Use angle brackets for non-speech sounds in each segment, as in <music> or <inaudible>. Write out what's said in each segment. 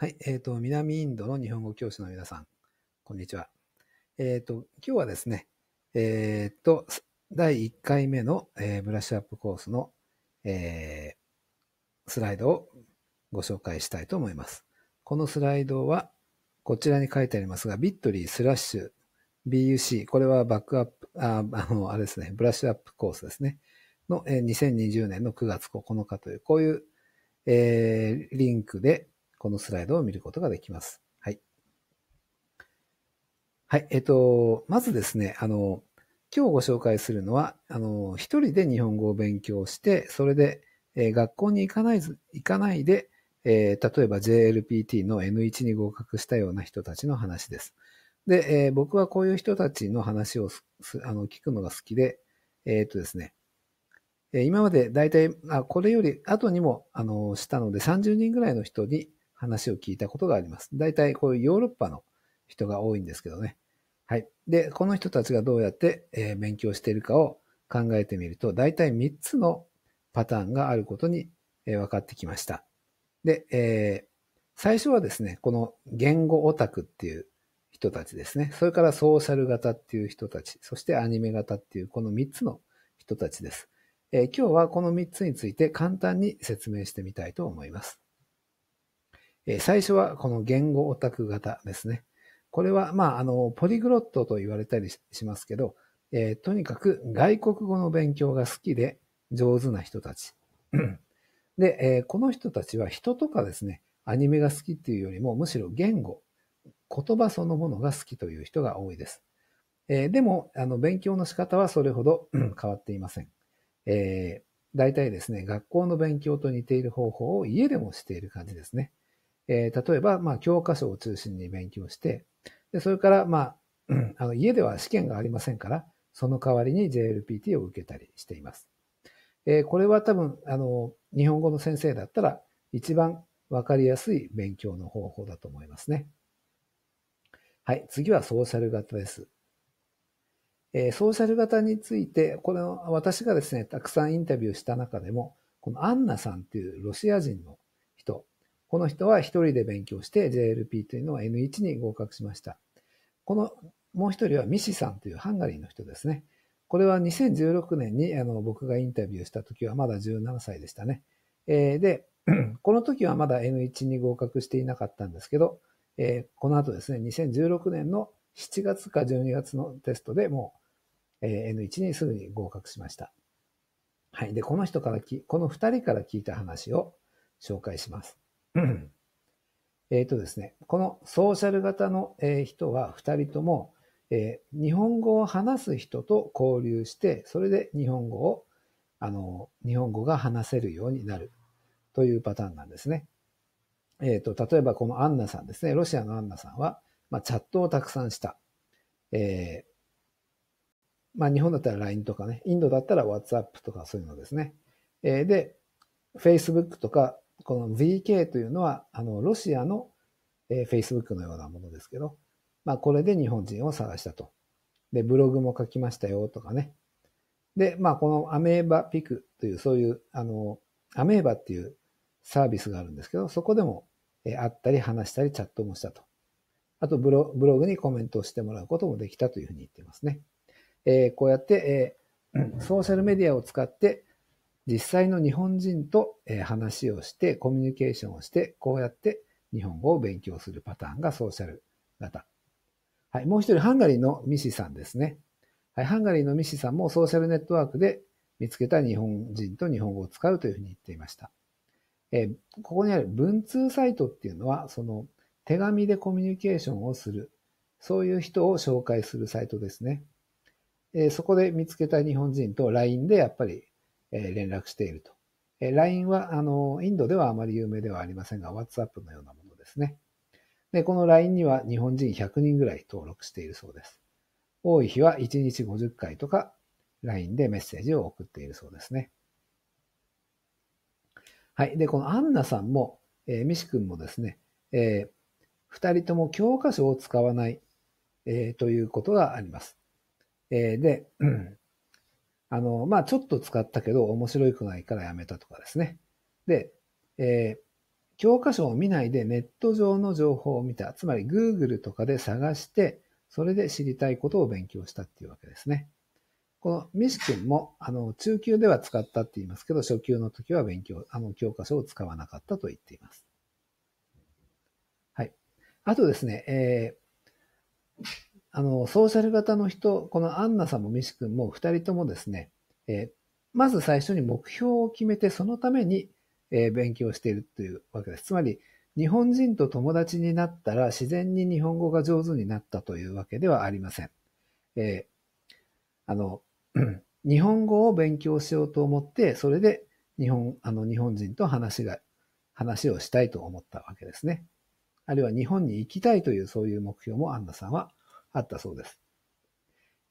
はい、えっ、ー、と、南インドの日本語教師の皆さん、こんにちは。えっ、ー、と、今日はですね、えっ、ー、と、第1回目の、えー、ブラッシュアップコースの、えー、スライドをご紹介したいと思います。このスライドは、こちらに書いてありますが、ビットリースラッシュ BUC、これはバックアップ、あ、あの、あれですね、ブラッシュアップコースですね、の、えー、2020年の9月9日という、こういう、えー、リンクで、このスライドを見ることができます。はい。はい。えっと、まずですね、あの、今日ご紹介するのは、あの、一人で日本語を勉強して、それで、えー、学校に行かない、行かないで、えー、例えば JLPT の N1 に合格したような人たちの話です。で、えー、僕はこういう人たちの話をあの聞くのが好きで、えー、っとですね、え今まで大体、あ、これより後にも、あの、したので30人ぐらいの人に、話を聞いたことがあります。大体こういうヨーロッパの人が多いんですけどね。はい。で、この人たちがどうやって、え勉強しているかを考えてみると、大体3つのパターンがあることに、え分かってきました。で、えー、最初はですね、この言語オタクっていう人たちですね。それからソーシャル型っていう人たち、そしてアニメ型っていうこの3つの人たちです。えー、今日はこの3つについて簡単に説明してみたいと思います。え最初はこの言語オタク型ですね。これは、まあ、あの、ポリグロットと言われたりしますけど、えー、とにかく外国語の勉強が好きで上手な人たち。<clears throat> で、えー、この人たちは人とかですね、アニメが好きっていうよりも、むしろ言語、言葉そのものが好きという人が多いです。えー、でも、あの、勉強の仕方はそれほど <clears throat> 変わっていません。えー、大体ですね、学校の勉強と似ている方法を家でもしている感じですね。えー、例えば、まあ、教科書を中心に勉強して、でそれから、まあ、あの家では試験がありませんから、その代わりに JLPT を受けたりしています。えー、これは多分、あの、日本語の先生だったら、一番わかりやすい勉強の方法だと思いますね。はい、次はソーシャル型です。えー、ソーシャル型について、これの私がですね、たくさんインタビューした中でも、このアンナさんっていうロシア人の人、この人は一人で勉強して JLP というのは N1 に合格しました。このもう一人はミシさんというハンガリーの人ですね。これは2016年にあの僕がインタビューした時はまだ17歳でしたね。えー、で、<clears throat> この時はまだ N1 に合格していなかったんですけど、えー、この後ですね、2016年の7月か12月のテストでもう、えー、N1 にすぐに合格しました。はい。で、この人からき、この二人から聞いた話を紹介します。えっとですね、このソーシャル型の、え人は2人とも、えー、日本語を話す人と交流して、それで日本語を、あの、日本語が話せるようになるというパターンなんですね。えっ、ー、と、例えばこのアンナさんですね、ロシアのアンナさんは、まあ、チャットをたくさんした。えー、まあ、日本だったら LINE とかね、インドだったら WhatsApp とかそういうのですね。えー、で、Facebook とかこの ZK というのは、あの、ロシアの、えー、Facebook のようなものですけど、まあ、これで日本人を探したと。で、ブログも書きましたよとかね。で、まあ、このアメーバピクという、そういう、あの、アメーバっていうサービスがあるんですけど、そこでも、えー、会ったり話したりチャットもしたと。あとブロ、ブログにコメントをしてもらうこともできたというふうに言ってますね。えー、こうやって、えー、ソーシャルメディアを使って、実際の日本人と話をして、コミュニケーションをして、こうやって日本語を勉強するパターンがソーシャル型。はい。もう一人、ハンガリーのミシさんですね。はい。ハンガリーのミシさんもソーシャルネットワークで見つけた日本人と日本語を使うというふうに言っていました。えー、ここにある文通サイトっていうのは、その手紙でコミュニケーションをする、そういう人を紹介するサイトですね。えー、そこで見つけた日本人と LINE でやっぱり連絡していると。LINE は、あの、インドではあまり有名ではありませんが、WhatsApp のようなものですね。で、この LINE には日本人100人ぐらい登録しているそうです。多い日は1日50回とか LINE でメッセージを送っているそうですね。はい。で、このアンナさんも、えー、ミシ君もですね、えー、二人とも教科書を使わない、えー、ということがあります。えー、で、あの、まあ、ちょっと使ったけど面白くないからやめたとかですね。で、えー教科書を見ないでネット上の情報を見た。つまり Google とかで探して、それで知りたいことを勉強したっていうわけですね。このミシ君も、あの、中級では使ったって言いますけど、初級の時は勉強、あの、教科書を使わなかったと言っています。はい。あとですね、えー、あの、ソーシャル型の人、このアンナさんもミシ君も二人ともですね、えー、まず最初に目標を決めて、そのために、えー、勉強しているというわけです。つまり、日本人と友達になったら自然に日本語が上手になったというわけではありません。えー、あの、<clears throat> 日本語を勉強しようと思って、それで日本、あの、日本人と話が、話をしたいと思ったわけですね。あるいは日本に行きたいというそういう目標もアンナさんはあったそうです。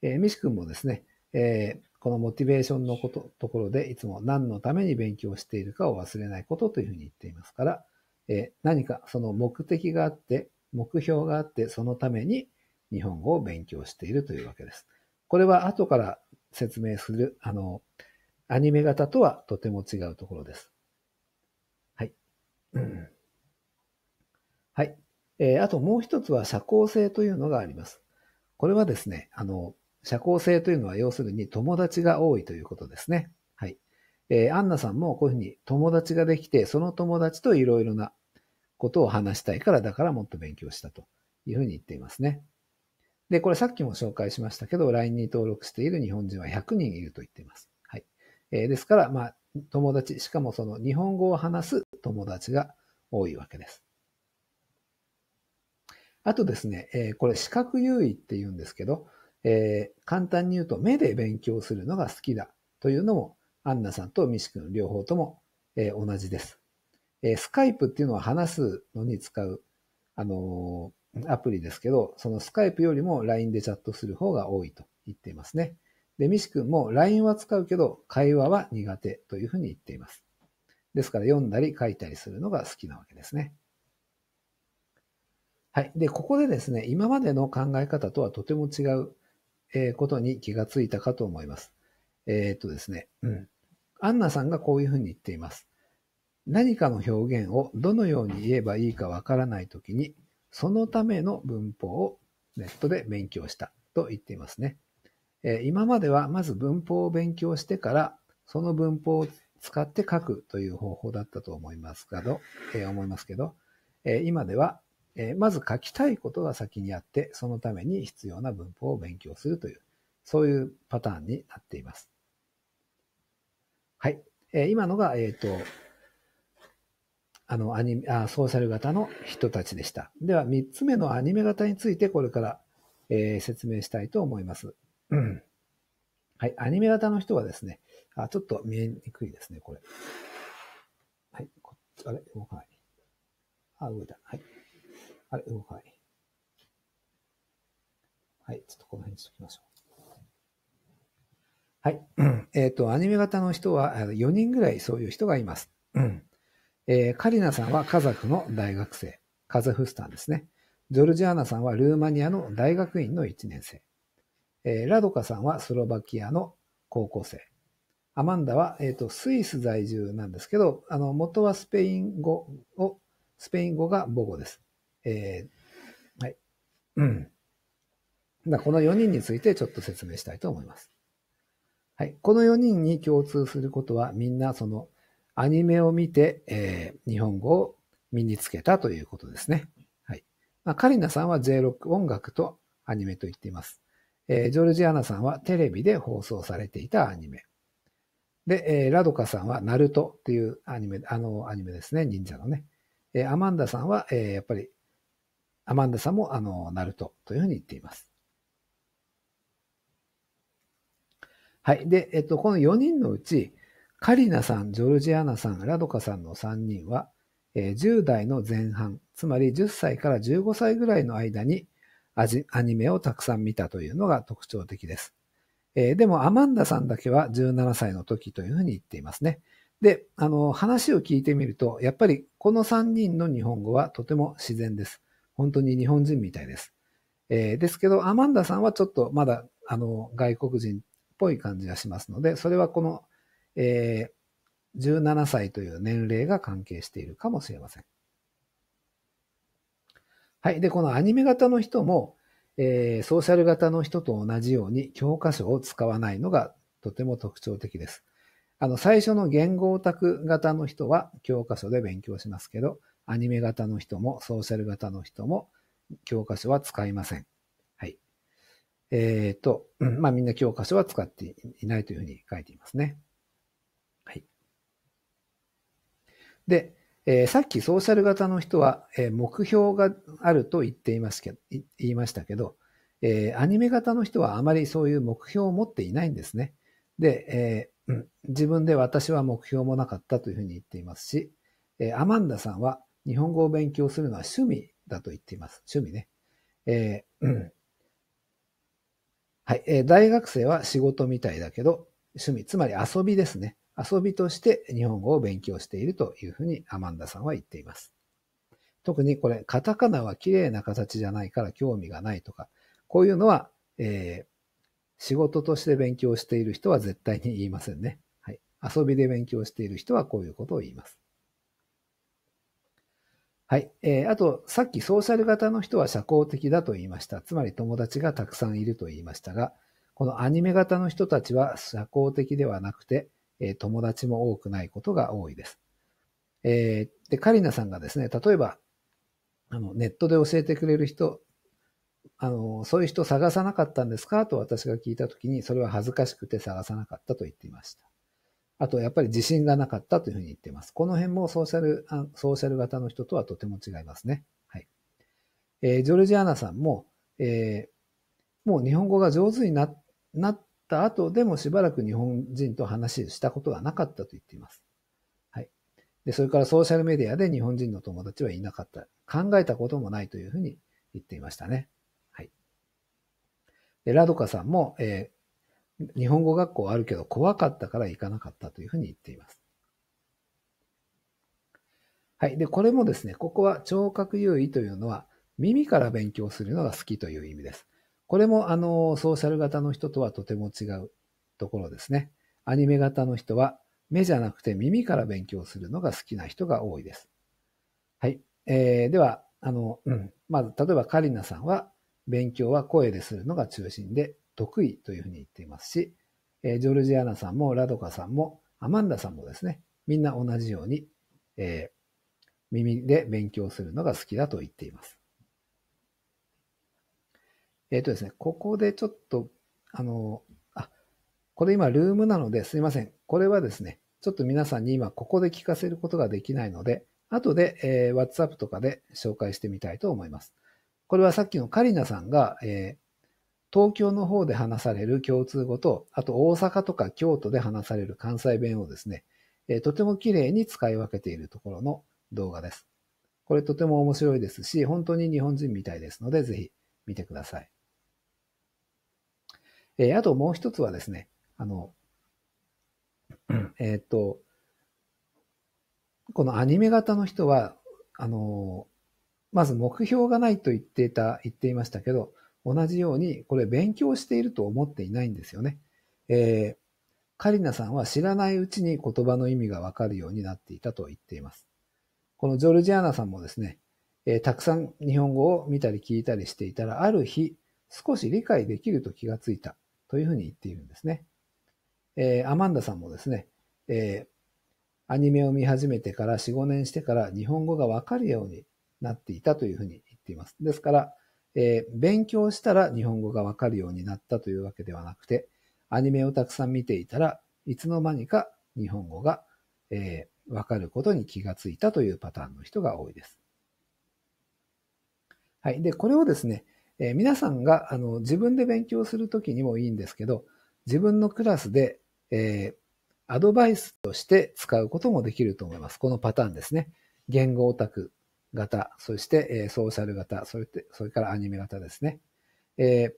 えー、ミシ君もですね、えー、このモチベーションのこと、ところでいつも何のために勉強しているかを忘れないことというふうに言っていますから、えー、何かその目的があって、目標があって、そのために日本語を勉強しているというわけです。これは後から説明する、あの、アニメ型とはとても違うところです。はい。はい。えー、あともう一つは社交性というのがあります。これはですね、あの、社交性というのは要するに友達が多いということですね。はい。えー、アンナさんもこういうふうに友達ができて、その友達といろいろなことを話したいから、だからもっと勉強したというふうに言っていますね。で、これさっきも紹介しましたけど、LINE に登録している日本人は100人いると言っています。はい。えー、ですから、まあ、友達、しかもその日本語を話す友達が多いわけです。あとですね、えこれ視覚優位って言うんですけど、え簡単に言うと目で勉強するのが好きだというのも、アンナさんとミシ君両方とも、え同じです。えスカイプっていうのは話すのに使う、あのアプリですけど、そのスカイプよりも LINE でチャットする方が多いと言っていますね。で、ミシ君も LINE は使うけど、会話は苦手というふうに言っています。ですから読んだり書いたりするのが好きなわけですね。はい。で、ここでですね、今までの考え方とはとても違う、えー、ことに気がついたかと思います。えー、っとですね、うん。アンナさんがこういうふうに言っています。何かの表現をどのように言えばいいかわからないときに、そのための文法をネットで勉強したと言っていますね。えー、今まではまず文法を勉強してから、その文法を使って書くという方法だったと思いますけど、えー、思いますけど、えー、今ではえー、まず書きたいことが先にあって、そのために必要な文法を勉強するという、そういうパターンになっています。はい。えー、今のが、えっ、ー、と、あの、アニメ、あソーシャル型の人たちでした。では、3つ目のアニメ型について、これから、えー、説明したいと思います。はい。アニメ型の人はですね、あ、ちょっと見えにくいですね、これ。はい。こあれ動かない。あ、動いた。はい。あれ、動かない。はい、ちょっとこの辺にしときましょう。はい。<clears throat> えっ、ー、と、アニメ型の人は4人ぐらいそういう人がいます。うん。えー、カリナさんはカザフの大学生。カザフスタンですね。ジョルジアーナさんはルーマニアの大学院の1年生。えー、ラドカさんはスロバキアの高校生。アマンダは、えっ、ー、と、スイス在住なんですけど、あの、元はスペイン語を、スペイン語が母語です。えー、はい。うん。だこの4人についてちょっと説明したいと思います。はい。この4人に共通することは、みんなそのアニメを見て、えー、日本語を身につけたということですね。はい。まあ、カリナさんは J 6音楽とアニメと言っています。えー、ジョルジアナさんはテレビで放送されていたアニメ。で、えー、ラドカさんはナルトっていうアニメ、あのアニメですね、忍者のね。えー、アマンダさんは、えー、やっぱりアマンダさんも、あの、ナルトというふうに言っています。はい。で、えっと、この4人のうち、カリナさん、ジョルジアナさん、ラドカさんの3人は、えー、10代の前半、つまり10歳から15歳ぐらいの間にアニメをたくさん見たというのが特徴的です。えー、でも、アマンダさんだけは17歳の時というふうに言っていますね。で、あの、話を聞いてみると、やっぱりこの3人の日本語はとても自然です。本当に日本人みたいです。えー、ですけど、アマンダさんはちょっとまだ、あの、外国人っぽい感じがしますので、それはこの、えー、17歳という年齢が関係しているかもしれません。はい。で、このアニメ型の人も、えー、ソーシャル型の人と同じように教科書を使わないのがとても特徴的です。あの、最初の言語オタク型の人は教科書で勉強しますけど、アニメ型の人もソーシャル型の人も教科書は使いません。はい。えっ、ー、と、まあみんな教科書は使っていないというふうに書いていますね。はい。で、えー、さっきソーシャル型の人は、え目標があると言っていますけど、言いましたけど、えー、アニメ型の人はあまりそういう目標を持っていないんですね。で、えー、自分で私は目標もなかったというふうに言っていますし、えー、アマンダさんは日本語を勉強するのは趣味だと言っています。趣味ね。えー、うん。はい、えー。大学生は仕事みたいだけど、趣味、つまり遊びですね。遊びとして日本語を勉強しているというふうにアマンダさんは言っています。特にこれ、カタカナは綺麗な形じゃないから興味がないとか、こういうのは、えー、仕事として勉強している人は絶対に言いませんね。はい。遊びで勉強している人はこういうことを言います。はい。えー、あと、さっきソーシャル型の人は社交的だと言いました。つまり友達がたくさんいると言いましたが、このアニメ型の人たちは社交的ではなくて、えー、友達も多くないことが多いです。えー、で、カリナさんがですね、例えば、あの、ネットで教えてくれる人、あの、そういう人探さなかったんですかと私が聞いたときに、それは恥ずかしくて探さなかったと言っていました。あと、やっぱり自信がなかったというふうに言っています。この辺もソーシャル、ソーシャル型の人とはとても違いますね。はい。えー、ジョルジアナさんも、えー、もう日本語が上手にななった後でもしばらく日本人と話したことがなかったと言っています。はい。で、それからソーシャルメディアで日本人の友達はいなかった。考えたこともないというふうに言っていましたね。はい。で、ラドカさんも、えー日本語学校あるけど怖かったから行かなかったというふうに言っています。はい。で、これもですね、ここは聴覚優位というのは耳から勉強するのが好きという意味です。これもあの、ソーシャル型の人とはとても違うところですね。アニメ型の人は目じゃなくて耳から勉強するのが好きな人が多いです。はい。えー、では、あの、うん。まず、例えばカリナさんは勉強は声でするのが中心で、得意というふうに言っていますし、えー、ジョルジアナさんもラドカさんもアマンダさんもですね、みんな同じように、えー、耳で勉強するのが好きだと言っています。えっ、ー、とですね、ここでちょっと、あの、あ、これ今ルームなのですいません。これはですね、ちょっと皆さんに今ここで聞かせることができないので、後で、えー、WhatsApp とかで紹介してみたいと思います。これはさっきのカリナさんが、えー、東京の方で話される共通語と、あと大阪とか京都で話される関西弁をですね、えとても綺麗に使い分けているところの動画です。これとても面白いですし、本当に日本人みたいですので、ぜひ見てください。えあともう一つはですね、あの、えっ、と、このアニメ型の人は、あの、まず目標がないと言っていた、言っていましたけど、同じように、これ勉強していると思っていないんですよね。えー、カリナさんは知らないうちに言葉の意味がわかるようになっていたと言っています。このジョルジアナさんもですね、えー、たくさん日本語を見たり聞いたりしていたら、ある日、少し理解できると気がついたというふうに言っているんですね。えー、アマンダさんもですね、えー、アニメを見始めてから4、5年してから日本語がわかるようになっていたというふうに言っています。ですから、えー、勉強したら日本語がわかるようになったというわけではなくて、アニメをたくさん見ていたらいつの間にか日本語が、えー、わかることに気がついたというパターンの人が多いです。はい。で、これをですね、えー、皆さんがあの自分で勉強するときにもいいんですけど、自分のクラスで、えー、アドバイスとして使うこともできると思います。このパターンですね。言語オタク型、そして、えソーシャル型、それそれからアニメ型ですね。え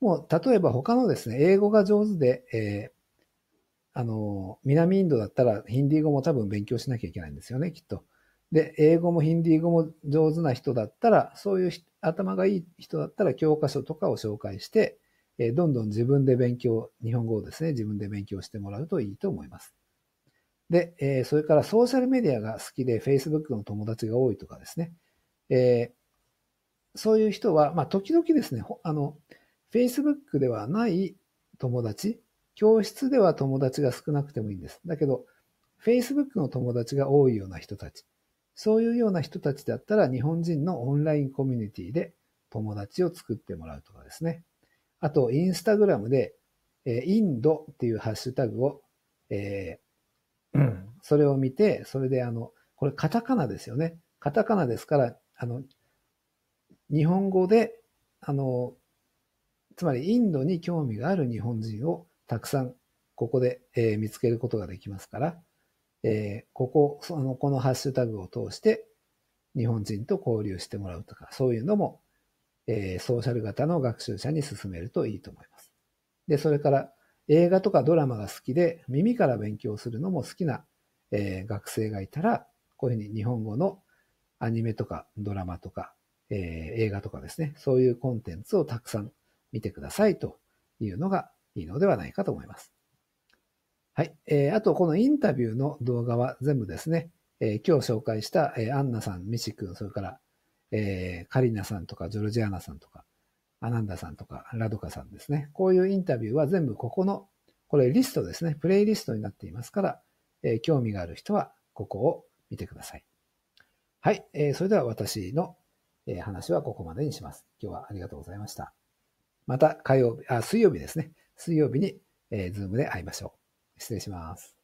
もう、例えば他のですね、英語が上手で、えあの、南インドだったらヒンディー語も多分勉強しなきゃいけないんですよね、きっと。で、英語もヒンディー語も上手な人だったら、そういう頭がいい人だったら教科書とかを紹介して、えどんどん自分で勉強、日本語をですね、自分で勉強してもらうといいと思います。で、えー、それからソーシャルメディアが好きで Facebook の友達が多いとかですね。えー、そういう人は、まあ、時々ですね、あの、Facebook ではない友達、教室では友達が少なくてもいいんです。だけど、Facebook の友達が多いような人たち、そういうような人たちだったら日本人のオンラインコミュニティで友達を作ってもらうとかですね。あと、Instagram で、えインドっていうハッシュタグを、えうん、それを見て、それであの、これカタカナですよね。カタカナですから、あの、日本語で、あの、つまりインドに興味がある日本人をたくさんここで、えー、見つけることができますから、えー、ここ、その、このハッシュタグを通して日本人と交流してもらうとか、そういうのも、えー、ソーシャル型の学習者に進めるといいと思います。で、それから、映画とかドラマが好きで、耳から勉強するのも好きな、えー、学生がいたら、こういうふうに日本語のアニメとかドラマとか、えー、映画とかですね、そういうコンテンツをたくさん見てくださいというのがいいのではないかと思います。はい。えー、あと、このインタビューの動画は全部ですね、えー、今日紹介した、えー、アンナさん、ミシ君、それから、えー、カリナさんとか、ジョルジアナさんとか、アナンダさんとか、ラドカさんですね。こういうインタビューは全部ここの、これリストですね。プレイリストになっていますから、えー、興味がある人はここを見てください。はい。えー、それでは私の、えー、話はここまでにします。今日はありがとうございました。また火曜日、あ、水曜日ですね。水曜日に、えー、ズームで会いましょう。失礼します。